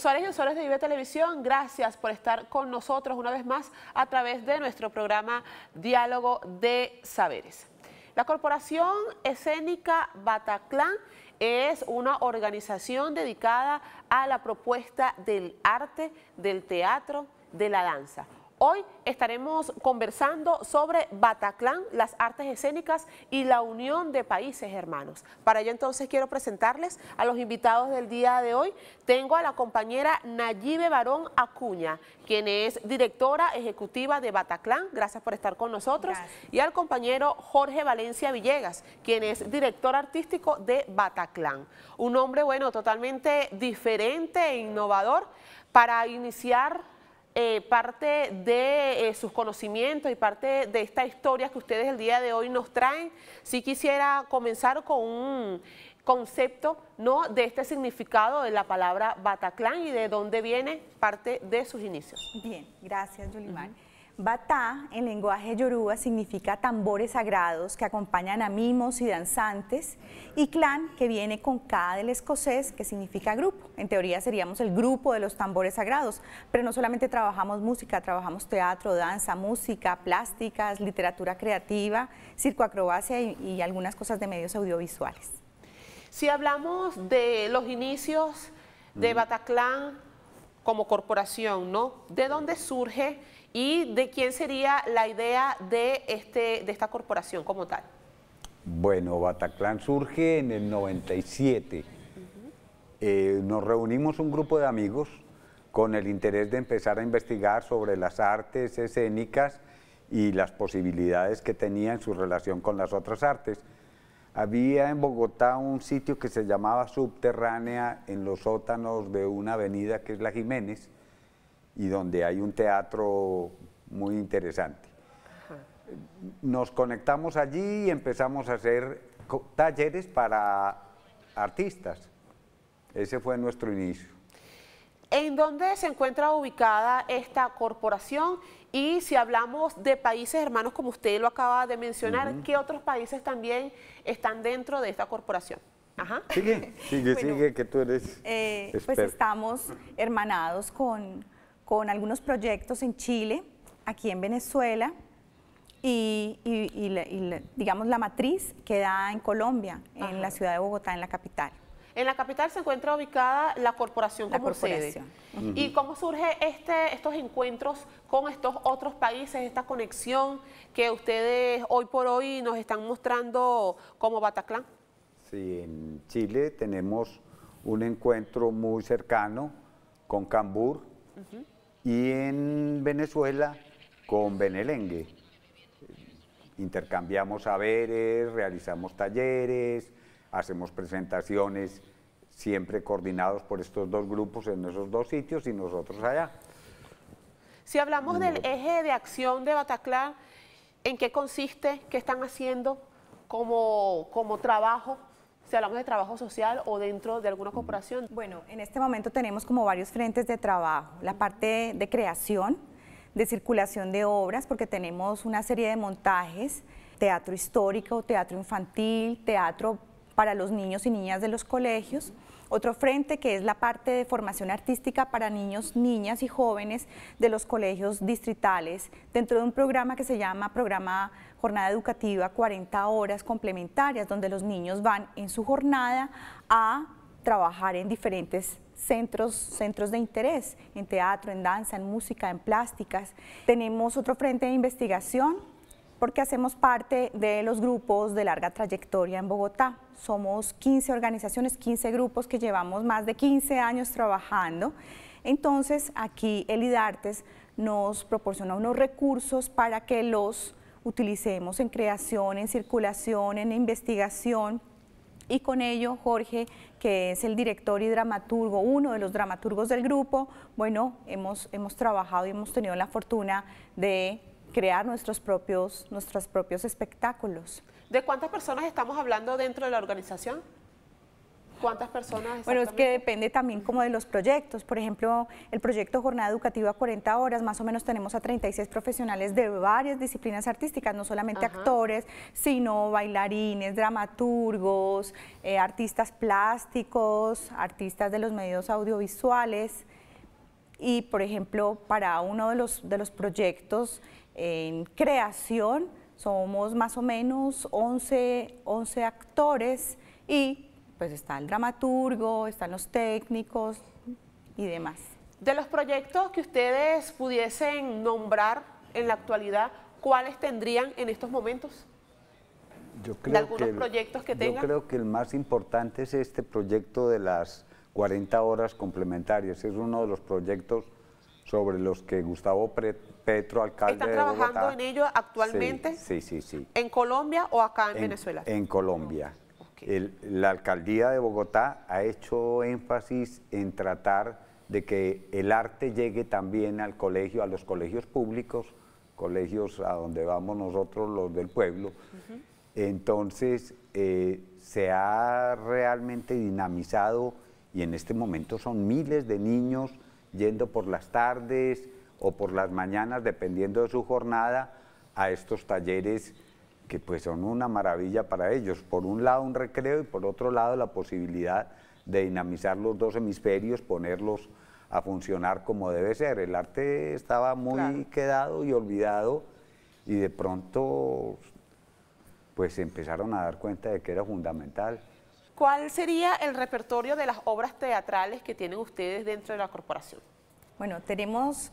Usuarios y usuarios de Vive Televisión, gracias por estar con nosotros una vez más a través de nuestro programa Diálogo de Saberes. La Corporación Escénica Bataclán es una organización dedicada a la propuesta del arte, del teatro, de la danza Hoy estaremos conversando sobre Bataclán, las artes escénicas y la unión de países hermanos. Para ello entonces quiero presentarles a los invitados del día de hoy. Tengo a la compañera Nayibe Barón Acuña, quien es directora ejecutiva de Bataclán. Gracias por estar con nosotros. Y al compañero Jorge Valencia Villegas, quien es director artístico de Bataclán. Un hombre, bueno, totalmente diferente e innovador para iniciar eh, parte de eh, sus conocimientos y parte de esta historia que ustedes el día de hoy nos traen, si quisiera comenzar con un concepto ¿no? de este significado de la palabra bataclán y de dónde viene parte de sus inicios. Bien, gracias, Yulimar bata en lenguaje yoruba, significa tambores sagrados que acompañan a mimos y danzantes, y clan, que viene con K del escocés, que significa grupo. En teoría seríamos el grupo de los tambores sagrados, pero no solamente trabajamos música, trabajamos teatro, danza, música, plásticas, literatura creativa, circoacrobacia acrobacia y algunas cosas de medios audiovisuales. Si hablamos de los inicios de mm. Bataclan como corporación, ¿no? ¿De dónde surge? y de quién sería la idea de, este, de esta corporación como tal. Bueno, Bataclan surge en el 97. Eh, nos reunimos un grupo de amigos con el interés de empezar a investigar sobre las artes escénicas y las posibilidades que tenía en su relación con las otras artes. Había en Bogotá un sitio que se llamaba Subterránea en los sótanos de una avenida que es la Jiménez, y donde hay un teatro muy interesante. Nos conectamos allí y empezamos a hacer talleres para artistas. Ese fue nuestro inicio. ¿En dónde se encuentra ubicada esta corporación? Y si hablamos de países hermanos, como usted lo acaba de mencionar, ¿qué otros países también están dentro de esta corporación? Sigue, sigue, sigue, que tú eres. Eh, pues estamos hermanados con con algunos proyectos en Chile, aquí en Venezuela y, digamos la matriz queda en Colombia, en la ciudad de Bogotá, en la capital. En la capital se encuentra ubicada la corporación la ¿Y cómo surge este, estos encuentros con estos otros países, esta conexión que ustedes hoy por hoy nos están mostrando como Bataclan? Sí, en Chile tenemos un encuentro muy cercano con Cambur, y en Venezuela con Benelengue. Intercambiamos saberes, realizamos talleres, hacemos presentaciones siempre coordinados por estos dos grupos en esos dos sitios y nosotros allá. Si hablamos del eje de acción de Bataclan, ¿en qué consiste? ¿Qué están haciendo como trabajo? si hablamos de trabajo social o dentro de alguna corporación? Bueno, en este momento tenemos como varios frentes de trabajo. La parte de creación, de circulación de obras, porque tenemos una serie de montajes, teatro histórico, teatro infantil, teatro para los niños y niñas de los colegios. Otro frente que es la parte de formación artística para niños, niñas y jóvenes de los colegios distritales dentro de un programa que se llama Programa jornada educativa 40 horas complementarias, donde los niños van en su jornada a trabajar en diferentes centros, centros de interés, en teatro, en danza, en música, en plásticas. Tenemos otro frente de investigación porque hacemos parte de los grupos de larga trayectoria en Bogotá. Somos 15 organizaciones, 15 grupos que llevamos más de 15 años trabajando. Entonces aquí el IDARTES nos proporciona unos recursos para que los utilicemos en creación, en circulación, en investigación. Y con ello, Jorge, que es el director y dramaturgo, uno de los dramaturgos del grupo, bueno, hemos, hemos trabajado y hemos tenido la fortuna de crear nuestros propios, nuestros propios espectáculos. ¿De cuántas personas estamos hablando dentro de la organización? ¿Cuántas personas? Bueno, es que depende también como de los proyectos. Por ejemplo, el proyecto Jornada Educativa 40 Horas, más o menos tenemos a 36 profesionales de varias disciplinas artísticas, no solamente actores, sino bailarines, dramaturgos, eh, artistas plásticos, artistas de los medios audiovisuales. Y, por ejemplo, para uno de los, de los proyectos en creación, somos más o menos 11, 11 actores y pues está el dramaturgo, están los técnicos y demás. De los proyectos que ustedes pudiesen nombrar en la actualidad, ¿cuáles tendrían en estos momentos? Yo creo que el, que Yo creo que el más importante es este proyecto de las 40 horas complementarias. Es uno de los proyectos sobre los que Gustavo Petro, alcalde ¿Están trabajando en ello actualmente? Sí, sí, sí, ¿En Colombia o acá en Venezuela? En Colombia la alcaldía de Bogotá ha hecho énfasis en tratar de que el arte llegue también al colegio, a los colegios públicos, colegios a donde vamos nosotros los del pueblo. Entonces eh, se ha realmente dinamizado y en este momento son miles de niños yendo por las tardes o por las mañanas, dependiendo de su jornada, a estos talleres que pues son una maravilla para ellos. Por un lado un recreo y por otro lado la posibilidad de dinamizar los dos hemisferios, ponerlos a funcionar como debe ser. El arte estaba muy quedado y olvidado y de pronto pues se empezaron a dar cuenta de que era fundamental. ¿Cuál sería el repertorio de las obras teatrales que tienen ustedes dentro de la corporación? Bueno, tenemos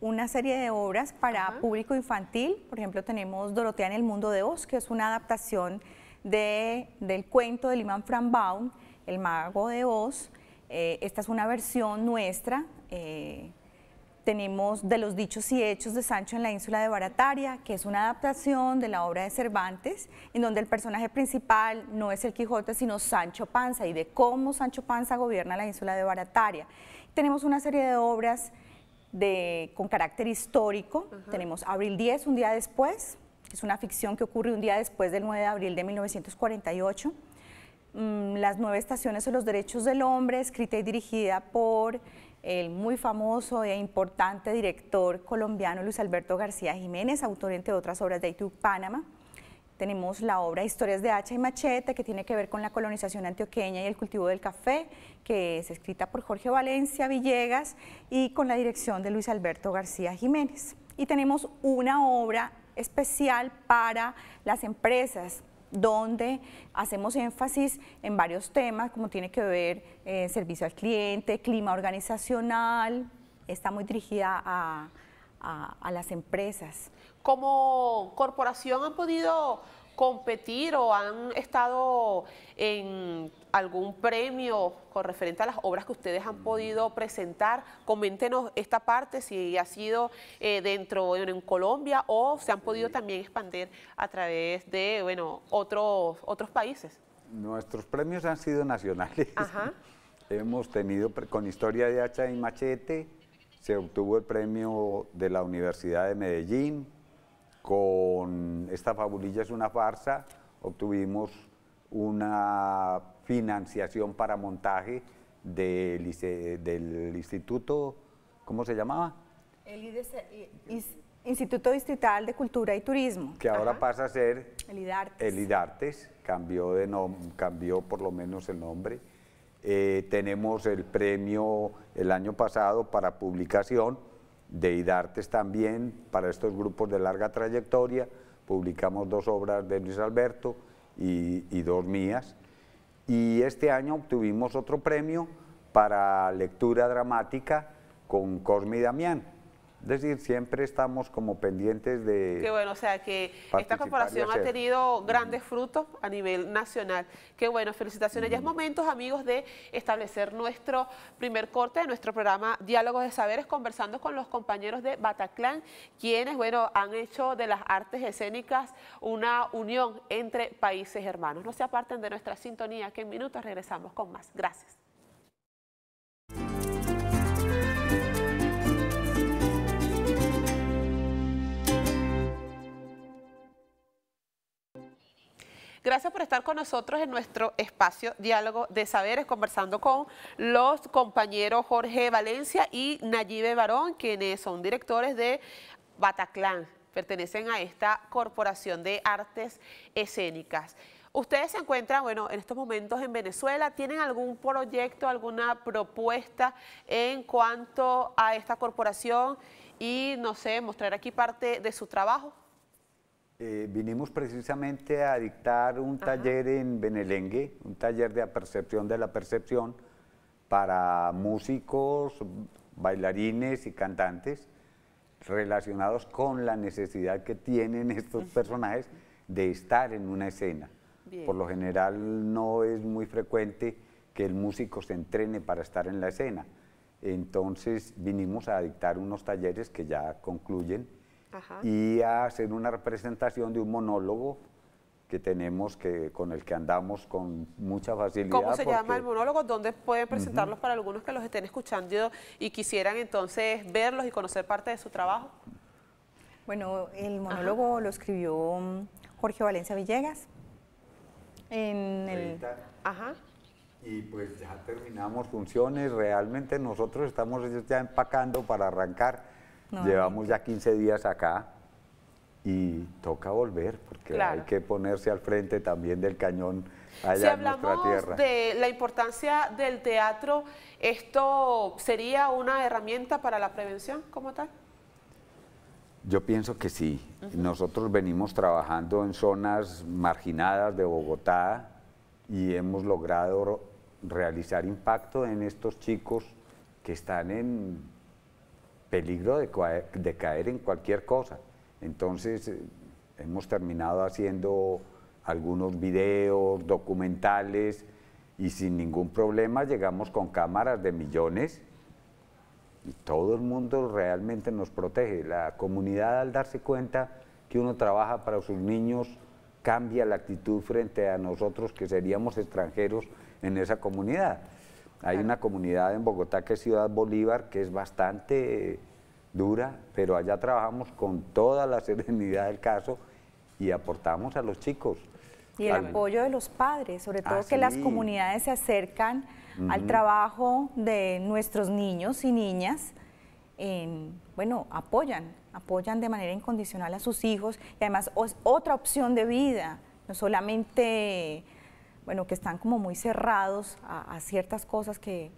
una serie de obras para público infantil. Por ejemplo, tenemos Dorotea en el mundo de Oz, que es una adaptación del cuento de Liman Frambaum, El mago de Oz. Eh, esta es una versión nuestra. Eh, tenemos De los dichos y hechos de Sancho en la ínsula de Barataria, que es una adaptación de la obra de Cervantes, en donde el personaje principal no es el Quijote, sino Sancho Panza, y de cómo Sancho Panza gobierna la ínsula de Barataria. Tenemos una serie de obras con carácter histórico. Tenemos Abril 10, un día después, es una ficción que ocurre un día después del 9 de abril de 1948. Mm, las nueve estaciones son los derechos del hombre, escrita y dirigida por el muy famoso e importante director colombiano Luis Alberto García Jiménez, autor entre otras obras de Youtube Panamá. Tenemos la obra Historias de Hacha y Machete, que tiene que ver con la colonización antioqueña y el cultivo del café, que es escrita por Jorge Valencia Villegas y con la dirección de Luis Alberto García Jiménez. Y tenemos una obra especial para las empresas donde hacemos énfasis en varios temas, como tiene que ver eh, servicio al cliente, clima organizacional, está muy dirigida a, a las empresas como corporación han podido competir o han estado en algún premio con referente a las obras que ustedes han podido presentar. Coméntenos esta parte, si ha sido eh, dentro de en Colombia o se han podido también expandir a través de bueno, otros, otros países. Nuestros premios han sido nacionales. Hemos tenido con Historia de Hacha y Machete, se obtuvo el premio de la Universidad de Medellín, con esta fabulilla es una farsa, obtuvimos una financiación para montaje del, Instituto, ¿cómo se llamaba? El Instituto Distrital de Cultura y Turismo. Que ahora pasa a ser el IDARTES. cambió, de cambió por lo menos el nombre. Eh, tenemos el premio el año pasado para publicación de IDARTES también, para estos grupos de larga trayectoria, publicamos dos obras de Luis Alberto y, y dos mías. Y este año obtuvimos otro premio para lectura dramática con Cosme y Damián es decir, siempre estamos como pendientes de... Qué bueno, o sea que esta corporación ha tenido grandes frutos a nivel nacional. Qué bueno, felicitaciones. Ya es mm. momento, amigos, de establecer nuestro primer corte de nuestro programa Diálogos de Saberes, conversando con los compañeros de Bataclan, quienes, bueno, han hecho de las artes escénicas una unión entre países hermanos. No se aparten de nuestra sintonía, que en minutos regresamos con más. Gracias. Gracias por estar con nosotros en nuestro espacio Diálogo de Saberes, conversando con los compañeros Jorge Valencia y Nayibe Barón, quienes son directores de Bataclan, pertenecen a esta Corporación de Artes Escénicas. Ustedes se encuentran, bueno, en estos momentos en Venezuela, ¿tienen algún proyecto, alguna propuesta en cuanto a esta corporación y, no sé, mostrar aquí parte de su trabajo? Eh, vinimos precisamente a dictar un taller en Benelengue, un taller de percepción de la percepción para músicos, bailarines y cantantes relacionados con la necesidad que tienen estos personajes de estar en una escena. Por lo general no es muy frecuente que el músico se entrene para estar en la escena. Entonces vinimos a dictar unos talleres que ya concluyen y hacen una representación de un monólogo que tenemos que con el que andamos con mucha facilidad. ¿Cómo se llama el monólogo? ¿Dónde pueden presentarlos para algunos que los estén escuchando y quisieran entonces verlos y conocer parte de su trabajo? Bueno, el monólogo lo escribió mm, Jorge Valencia Villegas. En el... Ajá. Y pues ya terminamos funciones, realmente nosotros estamos ya empacando para arrancar Llevamos ya 15 días acá y toca volver porque hay que ponerse al frente también del cañón allá en nuestra tierra. de la importancia del teatro, ¿esto sería una herramienta para la prevención como tal? Yo pienso que sí. Nosotros venimos trabajando en zonas marginadas de Bogotá y hemos logrado realizar impacto en estos chicos que están en peligro de, caer en cualquier cosa. Entonces, eh, hemos terminado haciendo algunos videos, documentales, y sin ningún problema llegamos con cámaras de millones y todo el mundo realmente nos protege. La comunidad al darse cuenta que uno trabaja para sus niños cambia la actitud frente a nosotros que seríamos extranjeros en esa comunidad. Hay una comunidad en Bogotá que es Ciudad Bolívar, que es bastante eh, dura, pero allá trabajamos con toda la serenidad del caso y aportamos a los chicos. Y el apoyo de los padres, sobre todo que las comunidades se acercan al trabajo de nuestros niños y niñas. bueno, apoyan, apoyan de manera incondicional a sus hijos y además es otra opción de vida, no solamente bueno, que están como muy cerrados a, ciertas cosas que,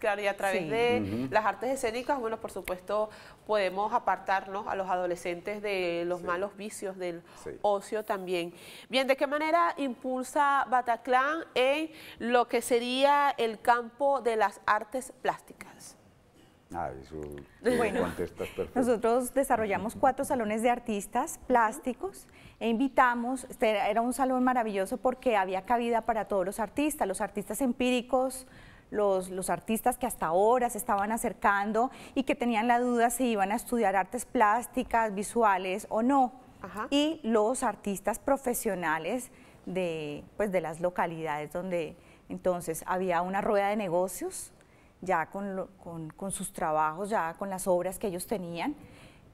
Claro, y a través de las artes escénicas, bueno, por supuesto, podemos apartarnos a los adolescentes de los malos vicios del ocio también. Bien, ¿de qué manera impulsa Bataclan en lo que sería el campo de las artes plásticas? Ah, eso bueno, contestas perfecto. Nosotros desarrollamos cuatro salones de artistas plásticos e invitamos, este era un salón maravilloso porque había cabida para todos los artistas, los artistas empíricos, los, los, artistas que hasta ahora se estaban acercando y que tenían la duda si iban a estudiar artes plásticas, visuales o no. Y los artistas profesionales de, pues, de las localidades donde entonces había una rueda de negocios ya con, con, sus trabajos, ya con las obras que ellos tenían.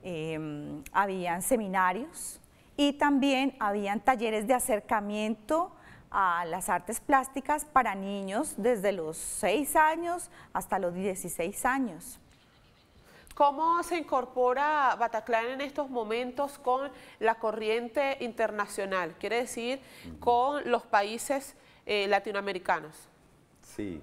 Em, habían seminarios y también habían talleres de acercamiento a las artes plásticas para niños desde los 6 años hasta los 16 años. ¿Cómo se incorpora Bataclan en estos momentos con la corriente internacional? Quiere decir, con los países eh, latinoamericanos. Sí,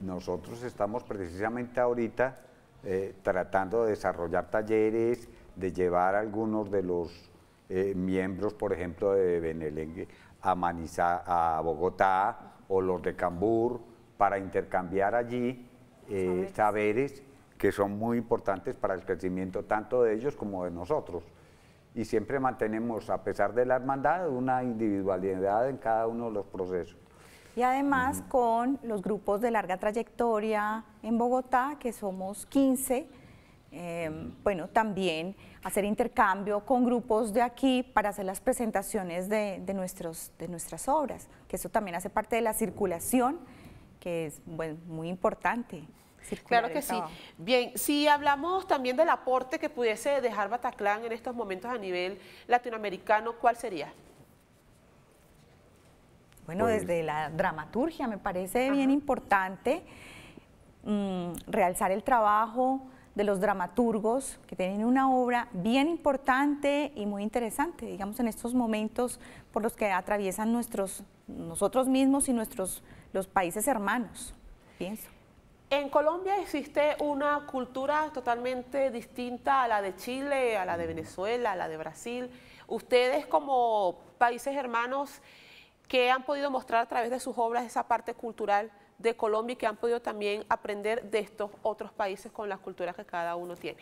nosotros estamos precisamente ahorita eh, tratando de desarrollar talleres, de llevar a algunos de los eh, miembros, por ejemplo, de Benelengue a, a Bogotá o los de Cambur, para intercambiar allí eh, saberes que son muy importantes para el crecimiento tanto de ellos como de nosotros. Y siempre mantenemos, a pesar de la hermandad, una individualidad en cada uno de los procesos y además con los grupos de larga trayectoria en Bogotá, que somos 15. Em, bueno, también hacer intercambio con grupos de aquí para hacer las presentaciones de, nuestros, de nuestras obras, que eso también hace parte de la circulación, que es bueno, muy importante. Claro que sí. Bien, si hablamos también del aporte que pudiese dejar Bataclan en estos momentos a nivel latinoamericano, ¿cuál sería? Bueno, desde la dramaturgia me parece bien importante mm, realzar el trabajo de los dramaturgos que tienen una obra bien importante y muy interesante, digamos, en estos momentos por los que atraviesan nuestros, nosotros mismos y nuestros los países hermanos, pienso. En Colombia existe una cultura totalmente distinta a la de Chile, a la de Venezuela, a la de Brasil. Ustedes como países hermanos que han podido mostrar a través de sus obras esa parte cultural de Colombia y que han podido también aprender de estos otros países con las culturas que cada uno tiene.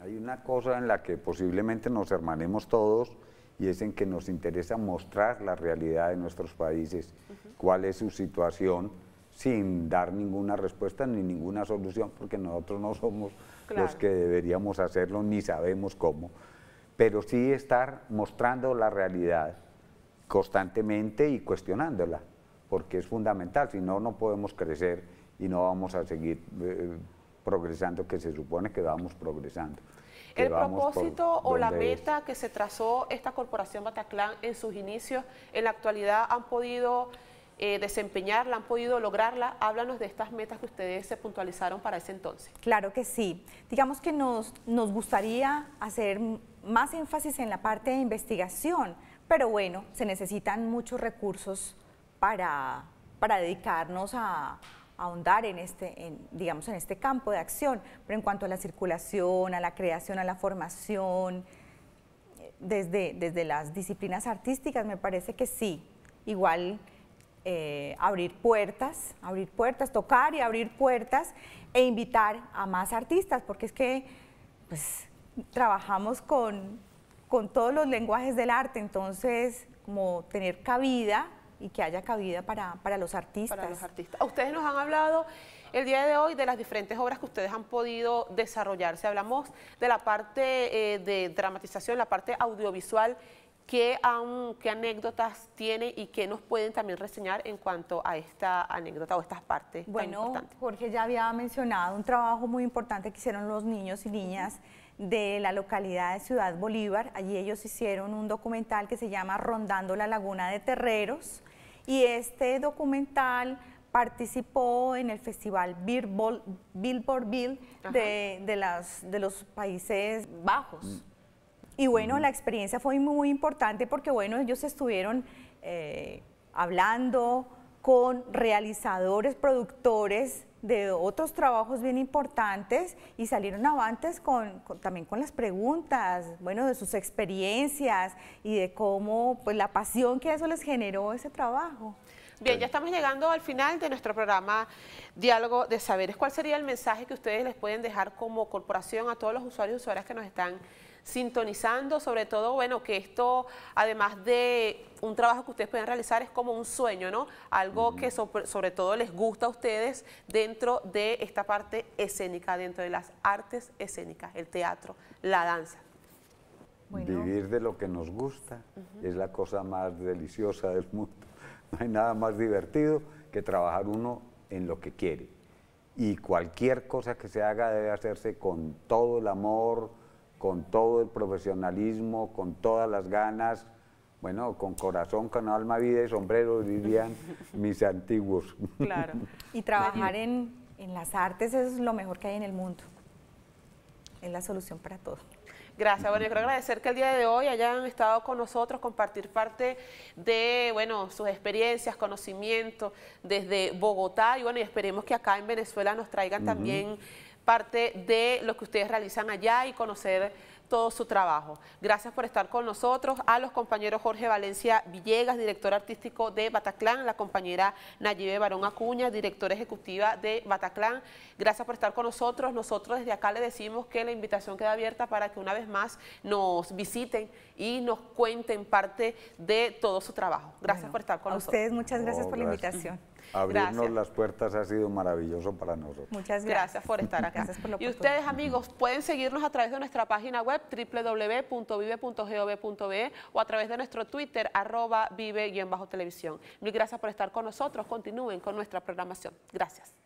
Hay una cosa en la que posiblemente nos hermanemos todos y es en que nos interesa mostrar la realidad de nuestros países, cuál es su situación, sin dar ninguna respuesta ni ninguna solución, porque nosotros no somos los que deberíamos hacerlo ni sabemos cómo, pero sí estar mostrando la realidad constantemente y cuestionándola, porque es fundamental, si no, no podemos crecer y no vamos a seguir eh, progresando, que se supone que vamos progresando. ¿El propósito o la meta que se trazó esta corporación Bataclan en sus inicios, en la actualidad han podido eh, desempeñarla, han podido lograrla? Háblanos de estas metas que ustedes se puntualizaron para ese entonces. Claro que sí. Digamos que nos, nos gustaría hacer más énfasis en la parte de investigación, pero bueno, se necesitan muchos recursos para, dedicarnos a, ahondar en este, digamos, en este campo de acción, pero en cuanto a la circulación, a la creación, a la formación, desde, desde las disciplinas artísticas me parece que sí, igual eh, abrir puertas, abrir puertas, tocar y abrir puertas e invitar a más artistas, porque es que pues, trabajamos con con todos los lenguajes del arte, entonces como tener cabida y que haya cabida para, los artistas. Para los artistas. Ah, ustedes nos han hablado el día de hoy de las diferentes obras que ustedes han podido desarrollarse. Hablamos de la parte eh, de dramatización, la parte audiovisual. ¿Qué, ¿Qué anécdotas tiene y qué nos pueden también reseñar en cuanto a esta anécdota o estas partes? Bueno, Jorge ya había mencionado un trabajo muy importante que hicieron los niños y niñas de la localidad de Ciudad Bolívar. Allí ellos hicieron un documental que se llama Rondando la Laguna de Terreros y este documental participó en el festival Billboard Bill de, de, las, de los Países Bajos. Mm. Y bueno, mm. la experiencia fue muy importante porque bueno, ellos estuvieron eh, hablando con realizadores, productores de otros trabajos bien importantes y salieron avantes con, también con las preguntas, bueno, de sus experiencias y de cómo, pues la pasión que eso les generó ese trabajo. Bien, ya estamos llegando al final de nuestro programa Diálogo de Saberes. ¿Cuál sería el mensaje que ustedes les pueden dejar como corporación a todos los usuarios y usuarias que nos están sintonizando, sobre todo, bueno, que esto, además de un trabajo que ustedes pueden realizar, es como un sueño, ¿no? Algo que sobre todo les gusta a ustedes dentro de esta parte escénica, dentro de las artes escénicas, el teatro, la danza. Vivir de lo que nos gusta es la cosa más deliciosa del mundo. No hay nada más divertido que trabajar uno en lo que quiere. Y cualquier cosa que se haga debe hacerse con todo el amor, con todo el profesionalismo, con todas las ganas, bueno, con corazón, con alma, vida y sombrero, vivían mis antiguos. Claro. Y trabajar en, las artes es lo mejor que hay en el mundo. Es la solución para todo. Gracias, bueno, yo quiero agradecer que el día de hoy hayan estado con nosotros, compartir parte de, bueno, sus experiencias, conocimientos desde Bogotá y bueno, esperemos que acá en Venezuela nos traigan también parte de lo que ustedes realizan allá y conocer todo su trabajo. Gracias por estar con nosotros, a los compañeros Jorge Valencia Villegas, director artístico de Bataclan, la compañera Nayibe Barón Acuña, directora ejecutiva de Bataclán. Gracias por estar con nosotros. Nosotros desde acá le decimos que la invitación queda abierta para que una vez más nos visiten y nos cuenten parte de todo su trabajo. Gracias por estar con nosotros. A ustedes muchas gracias por la invitación. Abrirnos las puertas ha sido maravilloso para nosotros. Muchas gracias por estar acá. y ustedes, amigos, pueden seguirnos a través de nuestra página web www.vive.gov.be o a través de nuestro Twitter, arroba vive-televisión. Mil gracias por estar con nosotros. Continúen con nuestra programación. Gracias.